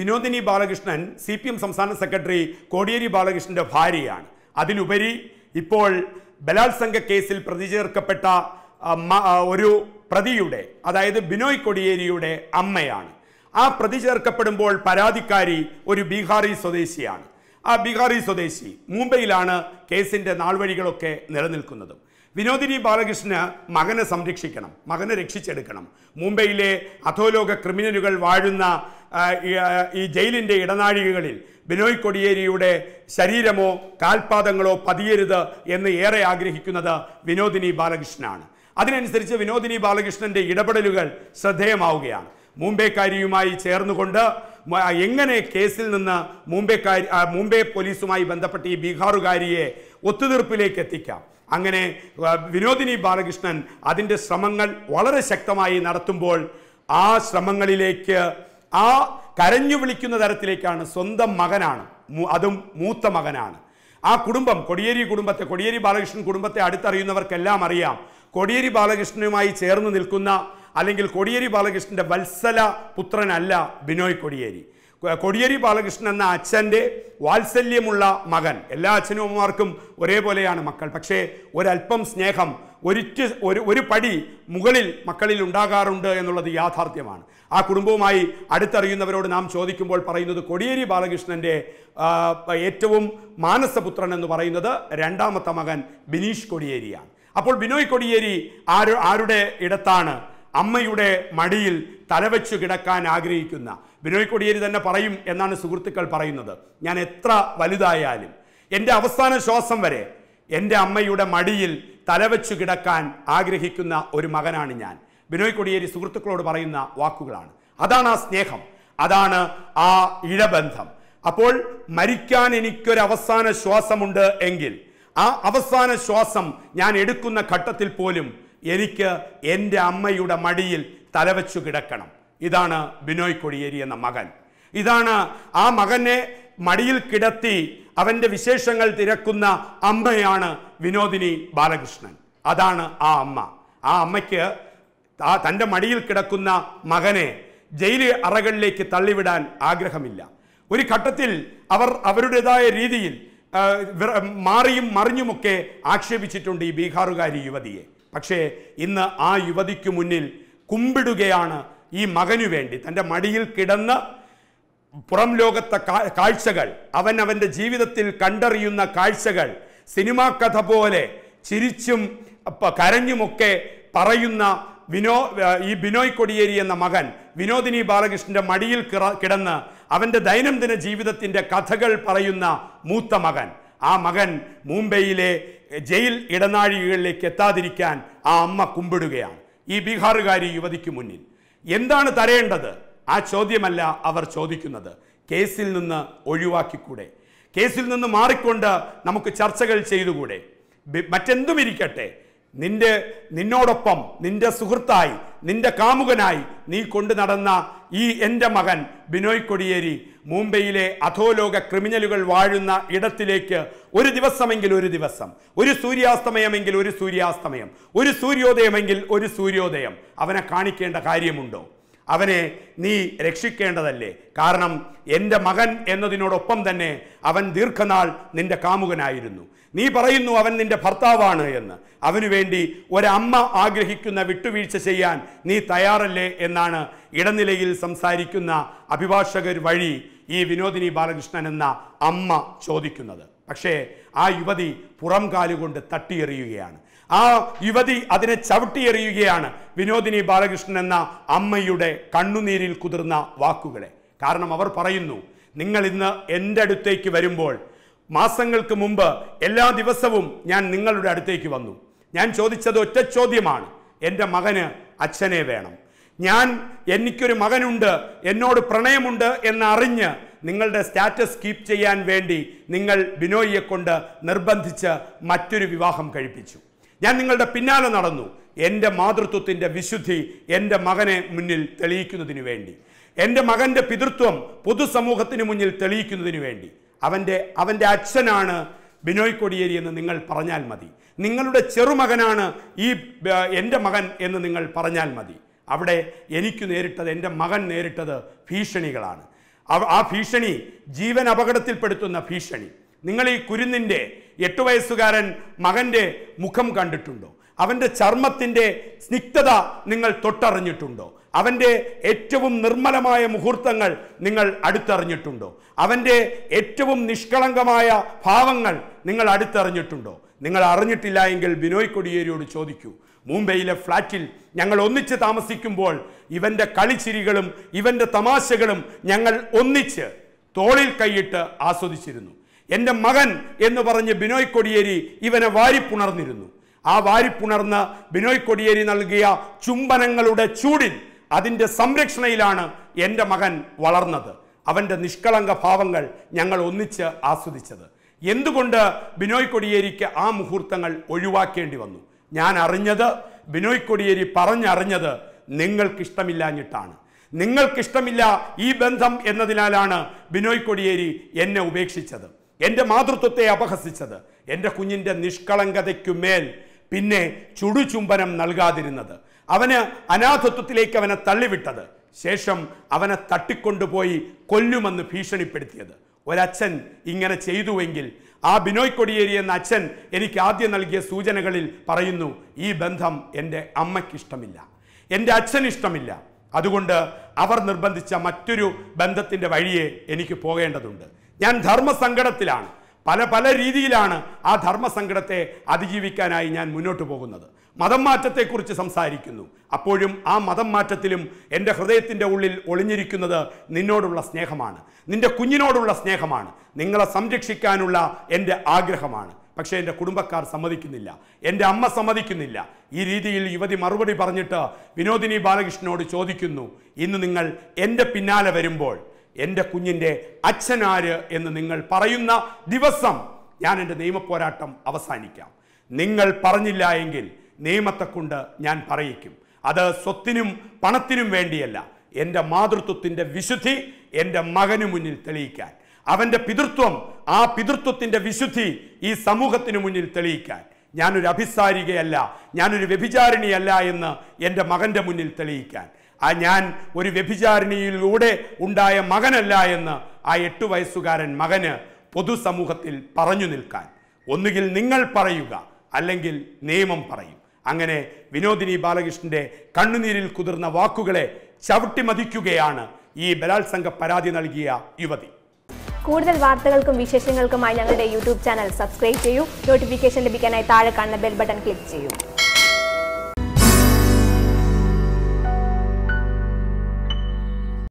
Vinodini Balakrishnan C P M സംസ്ഥാന secretary Kodiyeri ബാലകൃഷ്ണൻ്റെ ഭാര്യയാണ് അതിലുപരി ഇപ്പോൾ ബലാത്സംഗ കേസിൽ പ്രതി ചേർക്കപ്പെട്ട ഒരു പ്രതിയുടെ അതായത് ബിനോയ് കൊടിയേരിയുടെ അമ്മയാണ് ആ പ്രതി ചേർക്കപ്പെടുമ്പോൾ പരാതിക്കാരി ഒരു ബീഹാറി സ്വദേശിയാണ് ആ ബീഹാറി സ്വദേശി മുംബൈയിലാണ് കേസിൻ്റെ നാൾവഴികളൊക്കെ നിലനിൽക്കുന്നത് വിനോദിനി ബാലകൃഷ്ണന് മകനെ സംരക്ഷിക്കണം മകനെ രക്ഷിച്ചെടുക്കണം മുംബൈയിലെ അധോലോക ക്രിമിനലുകൾ വാഴുന്ന ഈ ജയിലിൻ്റെ ഇടനാഴികകളിൽ ബിനോയ് കൊടിയേരിയുടെ ശരീരമോ കാൽപാദങ്ങളോ പതിയരുത് എന്ന് ഏറെ ആഗ്രഹിക്കുന്നത് വിനോദിനി ബാലകൃഷ്ണനാണ് അതിനനുസരിച്ച് വിനോദിനി ബാലകൃഷ്ണന്റെ ഇടപെടലുകൾ ശ്രദ്ധേയമാവുകയാണ് മുംബൈക്കാരിയുമായി ചേർന്നുകൊണ്ട് എങ്ങനെ കേസിൽ നിന്ന് മൂമ്പേക്കാരി മുംബൈ പോലീസുമായി ബന്ധപ്പെട്ട് ഈ ബീഹാറുകാരിയെ ഒത്തുതീർപ്പിലേക്ക് എത്തിക്കാം അങ്ങനെ വിനോദിനി ബാലകൃഷ്ണൻ അതിൻ്റെ ശ്രമങ്ങൾ വളരെ ശക്തമായി നടത്തുമ്പോൾ ആ ശ്രമങ്ങളിലേക്ക് ആ കരഞ്ഞു വിളിക്കുന്ന തരത്തിലേക്കാണ് സ്വന്തം മകനാണ് അതും മൂത്ത മകനാണ് ആ കുടുംബം കൊടിയേരി കുടുംബത്തെ കൊടിയേരി ബാലകൃഷ്ണൻ കുടുംബത്തെ അടുത്തറിയുന്നവർക്കെല്ലാം അറിയാം കൊടിയേരി ബാലകൃഷ്ണനുമായി ചേർന്ന് നിൽക്കുന്ന അല്ലെങ്കിൽ കൊടിയേരി ബാലകൃഷ്ണന്റെ വത്സല പുത്രനല്ല ബിനോയ് കൊടിയേരി കൊടിയേരി ബാലകൃഷ്ണൻ എന്ന അച്ഛൻ്റെ വാത്സല്യമുള്ള മകൻ എല്ലാ അച്ഛനും അമ്മമാർക്കും ഒരേപോലെയാണ് മക്കൾ പക്ഷേ ഒരല്പം സ്നേഹം ഒരിറ്റ് ഒരു ഒരു പടി മുകളിൽ മക്കളിൽ ഉണ്ടാകാറുണ്ട് എന്നുള്ളത് യാഥാർത്ഥ്യമാണ് ആ കുടുംബവുമായി അടുത്തറിയുന്നവരോട് നാം ചോദിക്കുമ്പോൾ പറയുന്നത് കൊടിയേരി ബാലകൃഷ്ണൻ്റെ ഏറ്റവും മാനസപുത്രൻ എന്ന് പറയുന്നത് രണ്ടാമത്തെ മകൻ ബിനീഷ് കൊടിയേരിയാണ് അപ്പോൾ ബിനോയ് കൊടിയേരി ആരു ആരുടെ ഇടത്താണ് അമ്മയുടെ മടിയിൽ തലവെച്ചു കിടക്കാൻ ആഗ്രഹിക്കുന്ന ബിനോയ് കൊടിയേരി തന്നെ പറയും എന്നാണ് സുഹൃത്തുക്കൾ പറയുന്നത് ഞാൻ എത്ര വലുതായാലും എൻ്റെ അവസാന ശ്വാസം വരെ എൻ്റെ അമ്മയുടെ മടിയിൽ തലവെച്ചു കിടക്കാൻ ആഗ്രഹിക്കുന്ന ഒരു മകനാണ് ഞാൻ ബിനോയ് കൊടിയേരി സുഹൃത്തുക്കളോട് പറയുന്ന വാക്കുകളാണ് അതാണ് ആ സ്നേഹം അതാണ് ആ ഇഴബന്ധം അപ്പോൾ മരിക്കാൻ അവസാന ശ്വാസമുണ്ട് എങ്കിൽ ആ അവസാന ശ്വാസം ഞാൻ എടുക്കുന്ന ഘട്ടത്തിൽ പോലും എനിക്ക് എൻ്റെ അമ്മയുടെ മടിയിൽ തലവച്ചു കിടക്കണം ഇതാണ് ബിനോയ് കൊടിയേരി എന്ന മകൻ ഇതാണ് ആ മകനെ മടിയിൽ കിടത്തി അവൻ്റെ വിശേഷങ്ങൾ തിരക്കുന്ന അമ്മയാണ് വിനോദിനി ബാലകൃഷ്ണൻ അതാണ് ആ അമ്മ ആ അമ്മയ്ക്ക് ആ തൻ്റെ മടിയിൽ കിടക്കുന്ന മകനെ ജയിൽ അറകളിലേക്ക് തള്ളിവിടാൻ ആഗ്രഹമില്ല ഒരു ഘട്ടത്തിൽ അവർ അവരുടേതായ രീതിയിൽ മാറിയും മറിഞ്ഞുമൊക്കെ ആക്ഷേപിച്ചിട്ടുണ്ട് ഈ ബീഹാറുകാരി യുവതിയെ പക്ഷേ ഇന്ന് ആ യുവതിക്ക് മുന്നിൽ കുമ്പിടുകയാണ് ഈ മകനു വേണ്ടി തൻ്റെ മടിയിൽ കിടന്ന് പുറം ലോകത്തെ കാഴ്ചകൾ അവൻ അവൻ്റെ ജീവിതത്തിൽ കണ്ടറിയുന്ന കാഴ്ചകൾ സിനിമാ കഥ പോലെ ചിരിച്ചും കരഞ്ഞുമൊക്കെ പറയുന്ന വിനോ ഈ ബിനോയ് കൊടിയേരി എന്ന മകൻ വിനോദിനി ബാലകൃഷ്ണന്റെ മടിയിൽ കിടന്ന് അവൻ്റെ ദൈനംദിന ജീവിതത്തിൻ്റെ കഥകൾ പറയുന്ന മൂത്ത മകൻ ആ മകൻ മുംബൈയിലെ ജയിൽ ഇടനാഴികളിലേക്ക് എത്താതിരിക്കാൻ ആ അമ്മ കുമ്പിടുകയാണ് ഈ ബീഹാറുകാരി യുവതിക്ക് മുന്നിൽ എന്താണ് തരേണ്ടത് ആ ചോദ്യമല്ല അവർ ചോദിക്കുന്നത് കേസിൽ നിന്ന് ഒഴിവാക്കിക്കൂടെ കേസിൽ നിന്ന് മാറിക്കൊണ്ട് നമുക്ക് ചർച്ചകൾ ചെയ്തുകൂടെ മറ്റെന്തും ഇരിക്കട്ടെ നിന്റെ നിന്നോടൊപ്പം നിന്റെ സുഹൃത്തായി നിന്റെ കാമുകനായി നീ കൊണ്ടു നടന്ന ഈ എൻ്റെ മകൻ ബിനോയ് കൊടിയേരി മുംബൈയിലെ അധോലോക ക്രിമിനലുകൾ വാഴുന്ന ഇടത്തിലേക്ക് ഒരു ദിവസമെങ്കിൽ ഒരു ദിവസം ഒരു സൂര്യാസ്തമയമെങ്കിൽ ഒരു സൂര്യാസ്തമയം ഒരു സൂര്യോദയമെങ്കിൽ ഒരു സൂര്യോദയം അവനെ കാണിക്കേണ്ട കാര്യമുണ്ടോ അവനെ നീ രക്ഷിക്കേണ്ടതല്ലേ കാരണം എൻ്റെ മകൻ എന്നതിനോടൊപ്പം തന്നെ അവൻ ദീർഘനാൾ നിന്റെ കാമുകനായിരുന്നു നീ പറയുന്നു അവൻ നിന്റെ ഭർത്താവാണ് എന്ന് അവനു വേണ്ടി ഒരമ്മ ആഗ്രഹിക്കുന്ന വിട്ടുവീഴ്ച ചെയ്യാൻ നീ തയ്യാറല്ലേ എന്നാണ് ഇടനിലയിൽ സംസാരിക്കുന്ന അഭിഭാഷകർ വഴി ഈ വിനോദിനി ബാലകൃഷ്ണൻ എന്ന അമ്മ ചോദിക്കുന്നത് പക്ഷേ ആ യുവതി പുറം കാലുകൊണ്ട് തട്ടിയെറിയുകയാണ് ആ യുവതി അതിനെ ചവിട്ടിയെറിയുകയാണ് വിനോദിനി ബാലകൃഷ്ണൻ എന്ന അമ്മയുടെ കണ്ണുനീരിൽ കുതിർന്ന വാക്കുകളെ കാരണം അവർ പറയുന്നു നിങ്ങൾ ഇന്ന് എൻ്റെ അടുത്തേക്ക് വരുമ്പോൾ മാസങ്ങൾക്ക് മുമ്പ് എല്ലാ ദിവസവും ഞാൻ നിങ്ങളുടെ അടുത്തേക്ക് വന്നു ഞാൻ ചോദിച്ചത് ഒറ്റ ചോദ്യമാണ് എൻ്റെ മകന് അച്ഛനെ വേണം ഞാൻ എനിക്കൊരു മകനുണ്ട് എന്നോട് പ്രണയമുണ്ട് എന്നറിഞ്ഞ് നിങ്ങളുടെ സ്റ്റാറ്റസ് കീപ്പ് ചെയ്യാൻ വേണ്ടി നിങ്ങൾ ബിനോയിയെ കൊണ്ട് നിർബന്ധിച്ച് മറ്റൊരു വിവാഹം കഴിപ്പിച്ചു ഞാൻ നിങ്ങളുടെ പിന്നാലെ നടന്നു എൻ്റെ മാതൃത്വത്തിൻ്റെ വിശുദ്ധി എൻ്റെ മകനെ മുന്നിൽ തെളിയിക്കുന്നതിന് വേണ്ടി എൻ്റെ മകൻ്റെ പിതൃത്വം പൊതുസമൂഹത്തിന് മുന്നിൽ തെളിയിക്കുന്നതിന് വേണ്ടി അവൻ്റെ അവൻ്റെ അച്ഛനാണ് ബിനോയ് കൊടിയേരി എന്ന് നിങ്ങൾ പറഞ്ഞാൽ മതി നിങ്ങളുടെ ചെറുമകനാണ് ഈ എൻ്റെ മകൻ എന്ന് നിങ്ങൾ പറഞ്ഞാൽ മതി അവിടെ എനിക്ക് നേരിട്ടത് എൻ്റെ മകൻ നേരിട്ടത് ഭീഷണികളാണ് ആ ഭീഷണി ജീവൻ അപകടത്തിൽപ്പെടുത്തുന്ന ഭീഷണി നിങ്ങൾ ഈ കുരുന്നിൻ്റെ എട്ട് വയസ്സുകാരൻ മകൻ്റെ മുഖം കണ്ടിട്ടുണ്ടോ അവൻ്റെ ചർമ്മത്തിൻ്റെ സ്നിഗ്ധത നിങ്ങൾ തൊട്ടറിഞ്ഞിട്ടുണ്ടോ അവൻ്റെ ഏറ്റവും നിർമ്മലമായ മുഹൂർത്തങ്ങൾ നിങ്ങൾ അടുത്തറിഞ്ഞിട്ടുണ്ടോ അവൻ്റെ ഏറ്റവും നിഷ്കളങ്കമായ ഭാവങ്ങൾ നിങ്ങൾ അടുത്തറിഞ്ഞിട്ടുണ്ടോ നിങ്ങൾ അറിഞ്ഞിട്ടില്ല എങ്കിൽ ബിനോയ് കൊടിയേരിയോട് ചോദിക്കൂ മുംബൈയിലെ ഫ്ലാറ്റിൽ ഞങ്ങൾ ഒന്നിച്ച് താമസിക്കുമ്പോൾ ഇവൻ്റെ കളിച്ചിരികളും ഇവൻ്റെ തമാശകളും ഞങ്ങൾ ഒന്നിച്ച് തോളിൽ കൈയിട്ട് ആസ്വദിച്ചിരുന്നു എൻ്റെ മകൻ എന്ന് പറഞ്ഞ് ബിനോയ് കൊടിയേരി ഇവനെ വാരിപ്പുണർന്നിരുന്നു ആ വാരിപ്പുണർന്ന് ബിനോയ് കൊടിയേരി നൽകിയ ചുംബനങ്ങളുടെ ചൂടിൽ അതിൻ്റെ സംരക്ഷണയിലാണ് എൻ്റെ മകൻ വളർന്നത് അവൻ്റെ നിഷ്കളങ്ക ഭാവങ്ങൾ ഞങ്ങൾ ഒന്നിച്ച് ആസ്വദിച്ചത് എന്തുകൊണ്ട് ബിനോയ് കൊടിയേരിക്ക് ആ മുഹൂർത്തങ്ങൾ ഒഴിവാക്കേണ്ടി വന്നു ഞാൻ അറിഞ്ഞത് ബിനോയ് കൊടിയേരി പറഞ്ഞറിഞ്ഞത് നിങ്ങൾക്കിഷ്ടമില്ലാഞ്ഞിട്ടാണ് നിങ്ങൾക്കിഷ്ടമില്ല ഈ ബന്ധം എന്നതിനാലാണ് ബിനോയ് കൊടിയേരി എന്നെ ഉപേക്ഷിച്ചത് എൻ്റെ മാതൃത്വത്തെ അപഹസിച്ചത് എൻ്റെ കുഞ്ഞിൻ്റെ നിഷ്കളങ്കതയ്ക്കുമേൽ പിന്നെ ചുടുചുംബനം നൽകാതിരുന്നത് അവന് അനാഥത്വത്തിലേക്ക് അവനെ തള്ളിവിട്ടത് ശേഷം അവനെ തട്ടിക്കൊണ്ടുപോയി കൊല്ലുമെന്ന് ഭീഷണിപ്പെടുത്തിയത് ഒരച്ഛൻ ഇങ്ങനെ ചെയ്തുവെങ്കിൽ ആ ബിനോയ് കൊടിയേരി എന്ന അച്ഛൻ എനിക്ക് ആദ്യം നൽകിയ സൂചനകളിൽ പറയുന്നു ഈ ബന്ധം എൻ്റെ അമ്മയ്ക്കിഷ്ടമില്ല എൻ്റെ അച്ഛനിഷ്ടമില്ല അതുകൊണ്ട് അവർ നിർബന്ധിച്ച മറ്റൊരു ബന്ധത്തിൻ്റെ വഴിയെ എനിക്ക് പോകേണ്ടതുണ്ട് ഞാൻ ധർമ്മസങ്കടത്തിലാണ് പല പല രീതിയിലാണ് ആ ധർമ്മസങ്കടത്തെ അതിജീവിക്കാനായി ഞാൻ മുന്നോട്ട് പോകുന്നത് മതം മാറ്റത്തെക്കുറിച്ച് സംസാരിക്കുന്നു അപ്പോഴും ആ മതം മാറ്റത്തിലും എൻ്റെ ഹൃദയത്തിൻ്റെ ഉള്ളിൽ ഒളിഞ്ഞിരിക്കുന്നത് നിന്നോടുള്ള സ്നേഹമാണ് നിൻ്റെ കുഞ്ഞിനോടുള്ള സ്നേഹമാണ് നിങ്ങളെ സംരക്ഷിക്കാനുള്ള എൻ്റെ ആഗ്രഹമാണ് പക്ഷേ എൻ്റെ കുടുംബക്കാർ സമ്മതിക്കുന്നില്ല എൻ്റെ അമ്മ സമ്മതിക്കുന്നില്ല ഈ രീതിയിൽ യുവതി മറുപടി പറഞ്ഞിട്ട് വിനോദിനി ബാലകൃഷ്ണനോട് ചോദിക്കുന്നു ഇന്ന് നിങ്ങൾ എൻ്റെ പിന്നാലെ വരുമ്പോൾ എൻ്റെ കുഞ്ഞിൻ്റെ അച്ഛനാര് എന്ന് നിങ്ങൾ പറയുന്ന ദിവസം ഞാൻ എൻ്റെ നിയമപോരാട്ടം അവസാനിക്കാം നിങ്ങൾ പറഞ്ഞില്ല എങ്കിൽ നിയമത്തെക്കൊണ്ട് ഞാൻ പറയിക്കും അത് സ്വത്തിനും പണത്തിനും വേണ്ടിയല്ല എൻ്റെ മാതൃത്വത്തിൻ്റെ വിശുദ്ധി എൻ്റെ മകനു മുന്നിൽ തെളിയിക്കാൻ അവൻ്റെ പിതൃത്വം ആ പിതൃത്വത്തിൻ്റെ വിശുദ്ധി ഈ സമൂഹത്തിന് മുന്നിൽ തെളിയിക്കാൻ ഞാനൊരു അഭിസാരികയല്ല ഞാനൊരു വ്യഭിചാരിണിയല്ല എന്ന് എൻ്റെ മകൻ്റെ മുന്നിൽ തെളിയിക്കാൻ ആ ഞാൻ ഒരു വ്യഭിചാരിണിയിലൂടെ ഉണ്ടായ മകനല്ല എന്ന് ആ എട്ട് വയസ്സുകാരൻ മകന് പൊതുസമൂഹത്തിൽ പറഞ്ഞു നിൽക്കാൻ ഒന്നുകിൽ നിങ്ങൾ പറയുക അല്ലെങ്കിൽ നിയമം പറയും അങ്ങനെ വിനോദിനി ബാലകൃഷ്ണന്റെ കണ്ണുനീരിൽ കുതിർന്ന വാക്കുകളെ ചവിട്ടി മതിക്കുകയാണ് ഈ ബലാത്സംഗ പരാതി നൽകിയ യുവതി കൂടുതൽ വാർത്തകൾക്കും വിശേഷങ്ങൾക്കുമായി ഞങ്ങളുടെ യൂട്യൂബ് ചാനൽ സബ്സ്ക്രൈബ് ചെയ്യൂ നോട്ടിഫിക്കേഷൻ ലഭിക്കാനായി താഴെ കാണുന്ന ബെൽ ബട്ടൺ ക്ലിക്ക് ചെയ്യൂ